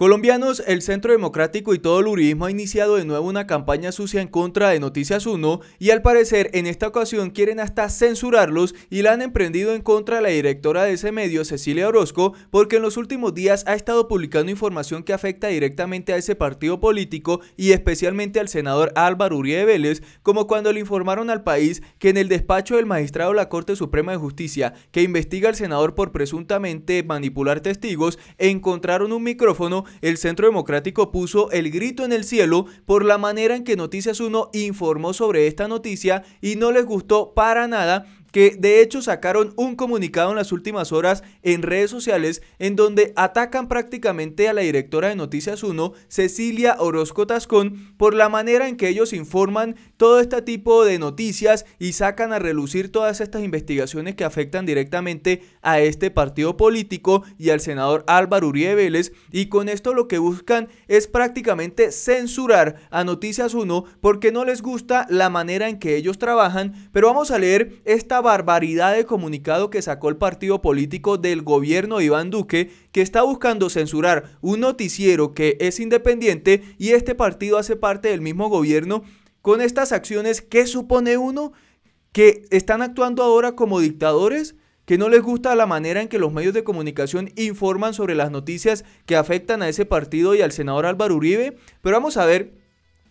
Colombianos, el Centro Democrático y todo el uribismo ha iniciado de nuevo una campaña sucia en contra de Noticias 1 y al parecer en esta ocasión quieren hasta censurarlos y la han emprendido en contra de la directora de ese medio, Cecilia Orozco, porque en los últimos días ha estado publicando información que afecta directamente a ese partido político y especialmente al senador Álvaro Uribe Vélez, como cuando le informaron al país que en el despacho del magistrado de la Corte Suprema de Justicia, que investiga al senador por presuntamente manipular testigos, encontraron un micrófono el Centro Democrático puso el grito en el cielo por la manera en que Noticias 1 informó sobre esta noticia y no les gustó para nada que de hecho sacaron un comunicado en las últimas horas en redes sociales en donde atacan prácticamente a la directora de Noticias 1, Cecilia Orozco Tascón, por la manera en que ellos informan todo este tipo de noticias y sacan a relucir todas estas investigaciones que afectan directamente a este partido político y al senador Álvaro Uribe Vélez y con esto lo que buscan es prácticamente censurar a Noticias 1 porque no les gusta la manera en que ellos trabajan, pero vamos a leer esta barbaridad de comunicado que sacó el partido político del gobierno Iván Duque, que está buscando censurar un noticiero que es independiente y este partido hace parte del mismo gobierno. Con estas acciones, que supone uno? ¿Que están actuando ahora como dictadores? que no les gusta la manera en que los medios de comunicación informan sobre las noticias que afectan a ese partido y al senador Álvaro Uribe, pero vamos a ver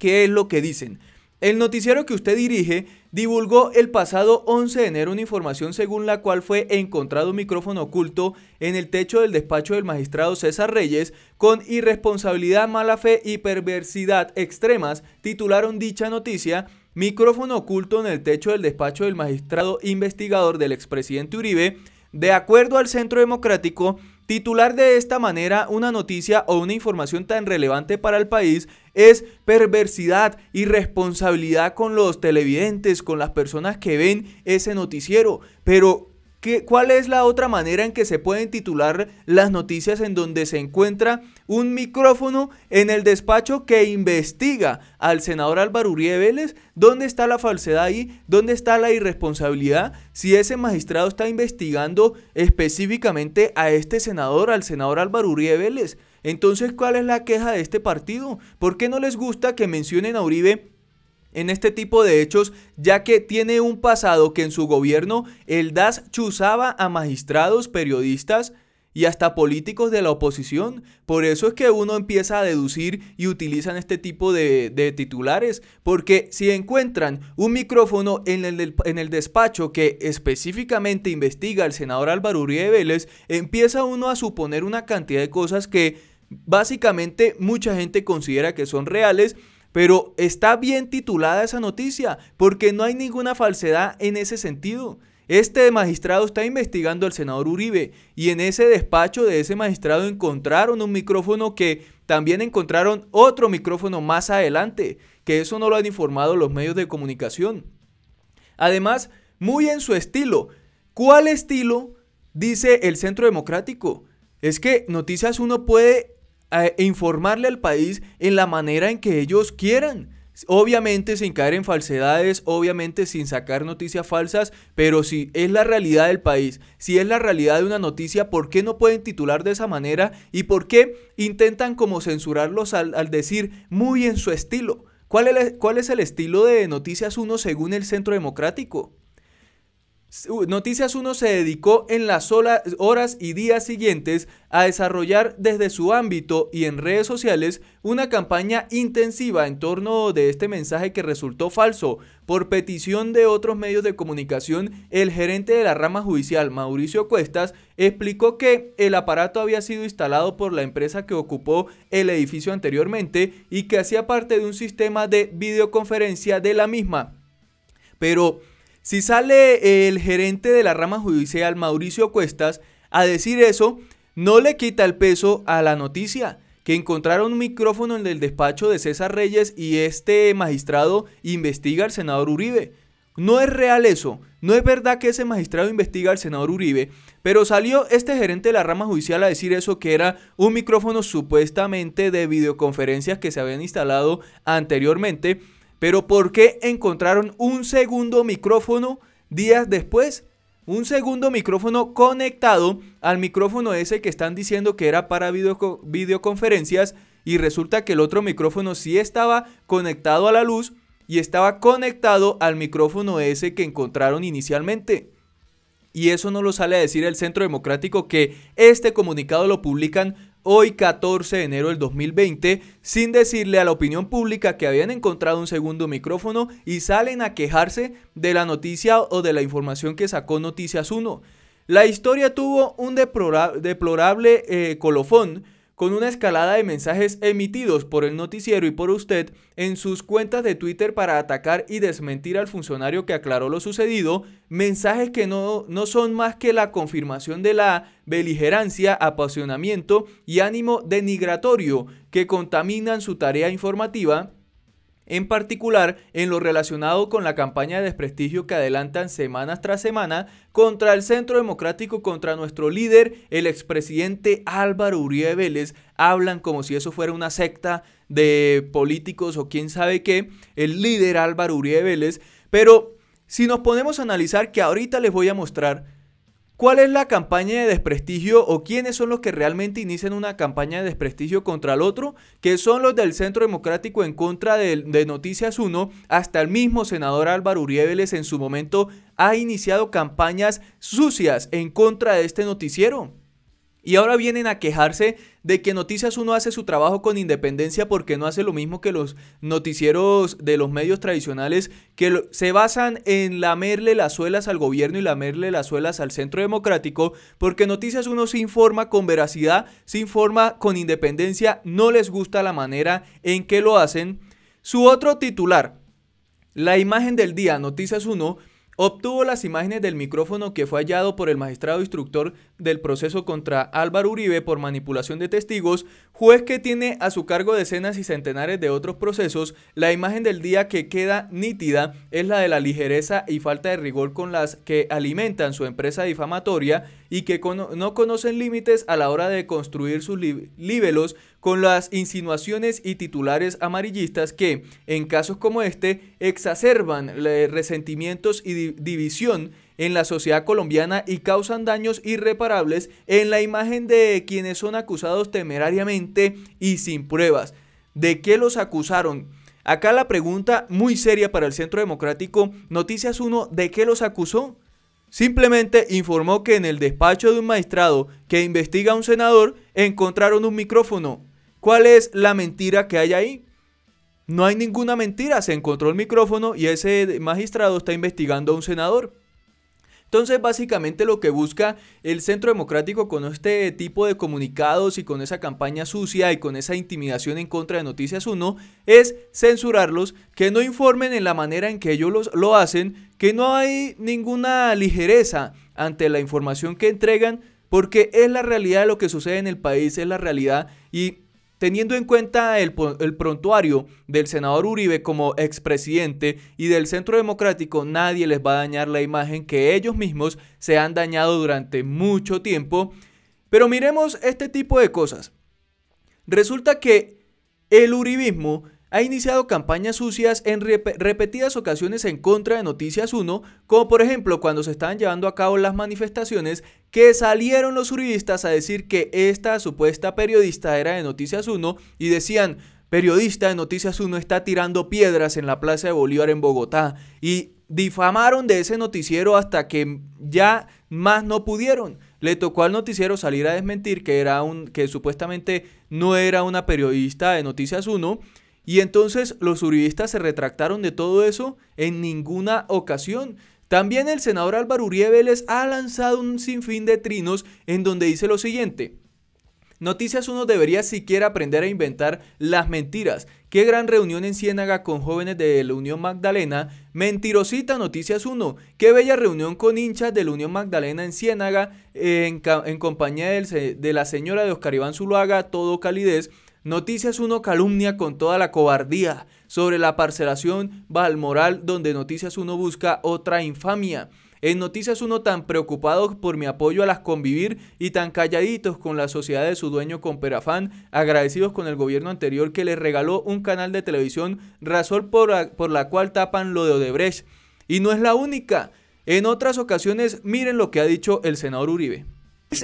qué es lo que dicen. El noticiero que usted dirige divulgó el pasado 11 de enero una información según la cual fue encontrado un micrófono oculto en el techo del despacho del magistrado César Reyes con irresponsabilidad, mala fe y perversidad extremas, titularon dicha noticia Micrófono oculto en el techo del despacho del magistrado investigador del expresidente Uribe. De acuerdo al Centro Democrático, Titular de esta manera una noticia o una información tan relevante para el país es perversidad y responsabilidad con los televidentes, con las personas que ven ese noticiero. Pero ¿Cuál es la otra manera en que se pueden titular las noticias en donde se encuentra un micrófono en el despacho que investiga al senador Álvaro Uribe Vélez? ¿Dónde está la falsedad ahí? ¿Dónde está la irresponsabilidad? Si ese magistrado está investigando específicamente a este senador, al senador Álvaro Uribe Vélez. Entonces, ¿cuál es la queja de este partido? ¿Por qué no les gusta que mencionen a Uribe en este tipo de hechos, ya que tiene un pasado que en su gobierno el DAS chuzaba a magistrados, periodistas y hasta políticos de la oposición. Por eso es que uno empieza a deducir y utilizan este tipo de, titulares, porque si encuentran un micrófono en el, en el despacho que específicamente investiga el senador Álvaro Uribe Vélez, empieza uno a suponer una cantidad de cosas que básicamente mucha gente considera que son reales pero está bien titulada esa noticia, porque no hay ninguna falsedad en ese sentido. Este magistrado está investigando al senador Uribe y en ese despacho de ese magistrado encontraron un micrófono que también encontraron otro micrófono más adelante, que eso no lo han informado los medios de comunicación. Además, muy en su estilo. ¿Cuál estilo dice el Centro Democrático? Es que Noticias Uno puede e informarle al país en la manera en que ellos quieran. Obviamente sin caer en falsedades, obviamente sin sacar noticias falsas, pero si es la realidad del país, si es la realidad de una noticia, ¿por qué no pueden titular de esa manera? ¿Y por qué intentan como censurarlos al, al decir muy en su estilo? ¿Cuál es, cuál es el estilo de Noticias 1 según el Centro Democrático? Noticias 1 se dedicó en las horas y días siguientes a desarrollar desde su ámbito y en redes sociales una campaña intensiva en torno de este mensaje que resultó falso. Por petición de otros medios de comunicación, el gerente de la rama judicial, Mauricio Cuestas, explicó que el aparato había sido instalado por la empresa que ocupó el edificio anteriormente y que hacía parte de un sistema de videoconferencia de la misma. Pero si sale el gerente de la rama judicial, Mauricio Cuestas, a decir eso, no le quita el peso a la noticia que encontraron un micrófono en el despacho de César Reyes y este magistrado investiga al senador Uribe. No es real eso, no es verdad que ese magistrado investiga al senador Uribe, pero salió este gerente de la rama judicial a decir eso que era un micrófono supuestamente de videoconferencias que se habían instalado anteriormente pero ¿por qué encontraron un segundo micrófono días después? Un segundo micrófono conectado al micrófono ese que están diciendo que era para videoconferencias y resulta que el otro micrófono sí estaba conectado a la luz y estaba conectado al micrófono ese que encontraron inicialmente. Y eso no lo sale a decir el Centro Democrático que este comunicado lo publican hoy 14 de enero del 2020 sin decirle a la opinión pública que habían encontrado un segundo micrófono y salen a quejarse de la noticia o de la información que sacó Noticias 1. La historia tuvo un deplorable eh, colofón con una escalada de mensajes emitidos por el noticiero y por usted en sus cuentas de Twitter para atacar y desmentir al funcionario que aclaró lo sucedido, mensajes que no, no son más que la confirmación de la beligerancia, apasionamiento y ánimo denigratorio que contaminan su tarea informativa en particular en lo relacionado con la campaña de desprestigio que adelantan semana tras semana contra el Centro Democrático, contra nuestro líder, el expresidente Álvaro Uribe Vélez, hablan como si eso fuera una secta de políticos o quién sabe qué, el líder Álvaro Uribe Vélez, pero si nos ponemos a analizar que ahorita les voy a mostrar ¿Cuál es la campaña de desprestigio o quiénes son los que realmente inician una campaña de desprestigio contra el otro? Que son los del Centro Democrático en contra de, Noticias 1, hasta el mismo senador Álvaro Uribeles en su momento ha iniciado campañas sucias en contra de este noticiero. Y ahora vienen a quejarse de que Noticias 1 hace su trabajo con independencia porque no hace lo mismo que los noticieros de los medios tradicionales que se basan en lamerle las suelas al gobierno y lamerle las suelas al centro democrático porque Noticias 1 se informa con veracidad, se informa con independencia, no les gusta la manera en que lo hacen. Su otro titular, la imagen del día, Noticias 1, obtuvo las imágenes del micrófono que fue hallado por el magistrado instructor del proceso contra Álvaro Uribe por manipulación de testigos, juez que tiene a su cargo decenas y centenares de otros procesos, la imagen del día que queda nítida es la de la ligereza y falta de rigor con las que alimentan su empresa difamatoria y que no conocen límites a la hora de construir sus líbelos con las insinuaciones y titulares amarillistas que, en casos como este, exacerban resentimientos y división en la sociedad colombiana y causan daños irreparables en la imagen de quienes son acusados temerariamente y sin pruebas. ¿De qué los acusaron? Acá la pregunta muy seria para el Centro Democrático, Noticias 1, ¿de qué los acusó? Simplemente informó que en el despacho de un magistrado que investiga a un senador encontraron un micrófono. ¿Cuál es la mentira que hay ahí? No hay ninguna mentira, se encontró el micrófono y ese magistrado está investigando a un senador. Entonces, básicamente lo que busca el Centro Democrático con este tipo de comunicados y con esa campaña sucia y con esa intimidación en contra de Noticias 1 es censurarlos, que no informen en la manera en que ellos lo hacen, que no hay ninguna ligereza ante la información que entregan, porque es la realidad de lo que sucede en el país, es la realidad y Teniendo en cuenta el, prontuario del senador Uribe como expresidente y del Centro Democrático, nadie les va a dañar la imagen que ellos mismos se han dañado durante mucho tiempo. Pero miremos este tipo de cosas. Resulta que el uribismo ha iniciado campañas sucias en repetidas ocasiones en contra de Noticias 1, como por ejemplo cuando se estaban llevando a cabo las manifestaciones que salieron los uribistas a decir que esta supuesta periodista era de Noticias 1 y decían, periodista de Noticias 1 está tirando piedras en la Plaza de Bolívar en Bogotá y difamaron de ese noticiero hasta que ya más no pudieron. Le tocó al noticiero salir a desmentir que era un que supuestamente no era una periodista de Noticias 1 y entonces los uribistas se retractaron de todo eso en ninguna ocasión. También el senador Álvaro Uribe Vélez ha lanzado un sinfín de trinos en donde dice lo siguiente. Noticias uno debería siquiera aprender a inventar las mentiras. Qué gran reunión en Ciénaga con jóvenes de la Unión Magdalena. Mentirosita Noticias 1. Qué bella reunión con hinchas de la Unión Magdalena en Ciénaga en, compañía de la señora de Oscar Iván Zuluaga, todo calidez. Noticias 1 calumnia con toda la cobardía sobre la parcelación Valmoral donde Noticias 1 busca otra infamia. En Noticias 1 tan preocupados por mi apoyo a las convivir y tan calladitos con la sociedad de su dueño con Perafán, agradecidos con el gobierno anterior que les regaló un canal de televisión, razón por la cual tapan lo de Odebrecht. Y no es la única. En otras ocasiones miren lo que ha dicho el senador Uribe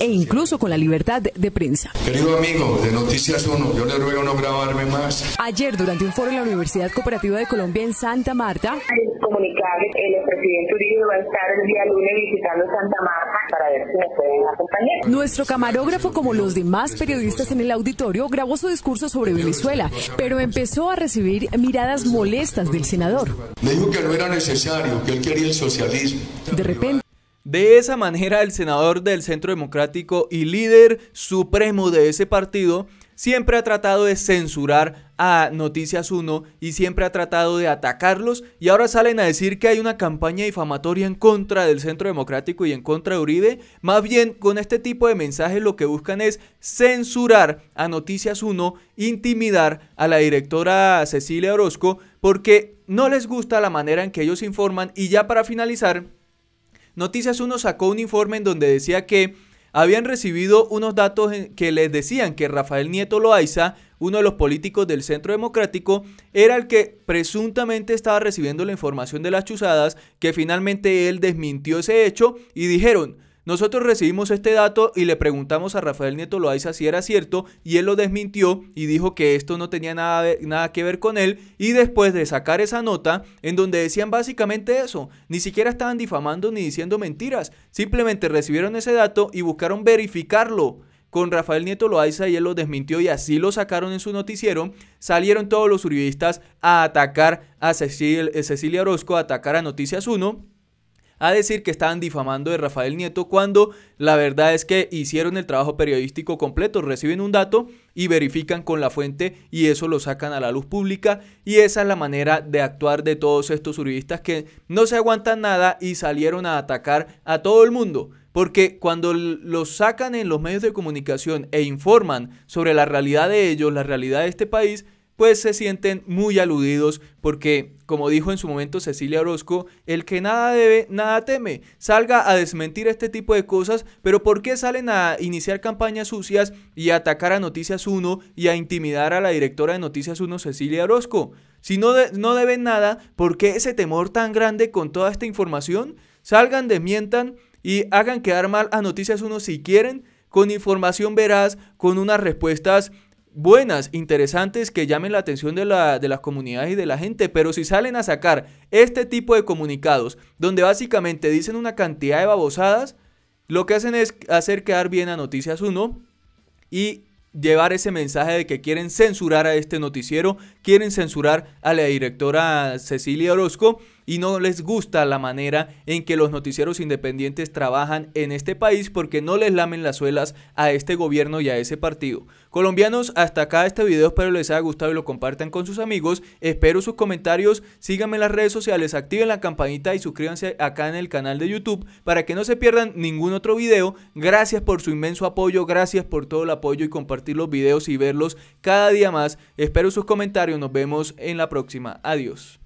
e incluso con la libertad de prensa. Querido amigo de Noticias 1, yo le ruego no grabarme más. Ayer, durante un foro en la Universidad Cooperativa de Colombia en Santa Marta, el presidente Uribe va a estar el día lunes visitando Santa Marta para ver si me pueden acompañar. Nuestro camarógrafo, como los demás periodistas en el auditorio, grabó su discurso sobre Venezuela, pero empezó a recibir miradas molestas del senador. Le dijo que no era necesario, que él quería el socialismo. De repente, de esa manera, el senador del Centro Democrático y líder supremo de ese partido siempre ha tratado de censurar a Noticias 1 y siempre ha tratado de atacarlos y ahora salen a decir que hay una campaña difamatoria en contra del Centro Democrático y en contra de Uribe. Más bien, con este tipo de mensajes lo que buscan es censurar a Noticias 1, intimidar a la directora Cecilia Orozco porque no les gusta la manera en que ellos informan y ya para finalizar... Noticias 1 sacó un informe en donde decía que habían recibido unos datos que les decían que Rafael Nieto Loaiza, uno de los políticos del Centro Democrático, era el que presuntamente estaba recibiendo la información de las chuzadas, que finalmente él desmintió ese hecho y dijeron, nosotros recibimos este dato y le preguntamos a Rafael Nieto Loaiza si era cierto y él lo desmintió y dijo que esto no tenía nada, nada que ver con él y después de sacar esa nota en donde decían básicamente eso, ni siquiera estaban difamando ni diciendo mentiras, simplemente recibieron ese dato y buscaron verificarlo con Rafael Nieto Loaiza y él lo desmintió y así lo sacaron en su noticiero, salieron todos los uribistas a atacar a eh, Cecilia Orozco, a atacar a Noticias 1 a decir que estaban difamando de Rafael Nieto cuando la verdad es que hicieron el trabajo periodístico completo, reciben un dato y verifican con la fuente y eso lo sacan a la luz pública y esa es la manera de actuar de todos estos juristas que no se aguantan nada y salieron a atacar a todo el mundo. Porque cuando los sacan en los medios de comunicación e informan sobre la realidad de ellos, la realidad de este país, pues se sienten muy aludidos porque, como dijo en su momento Cecilia Orozco, el que nada debe, nada teme. Salga a desmentir este tipo de cosas, pero ¿por qué salen a iniciar campañas sucias y a atacar a Noticias 1 y a intimidar a la directora de Noticias 1, Cecilia Orozco? Si no, no deben nada, ¿por qué ese temor tan grande con toda esta información? Salgan, desmientan y hagan quedar mal a Noticias 1 si quieren, con información veraz, con unas respuestas buenas, interesantes, que llamen la atención de, las comunidades y de la gente, pero si salen a sacar este tipo de comunicados, donde básicamente dicen una cantidad de babosadas, lo que hacen es hacer quedar bien a Noticias 1 y llevar ese mensaje de que quieren censurar a este noticiero, quieren censurar a la directora Cecilia Orozco y no les gusta la manera en que los noticieros independientes trabajan en este país porque no les lamen las suelas a este gobierno y a ese partido. Colombianos, hasta acá este video, espero les haya gustado y lo compartan con sus amigos, espero sus comentarios, síganme en las redes sociales, activen la campanita y suscríbanse acá en el canal de YouTube para que no se pierdan ningún otro video. Gracias por su inmenso apoyo, gracias por todo el apoyo y compartir los videos y verlos cada día más. Espero sus comentarios, nos vemos en la próxima. Adiós.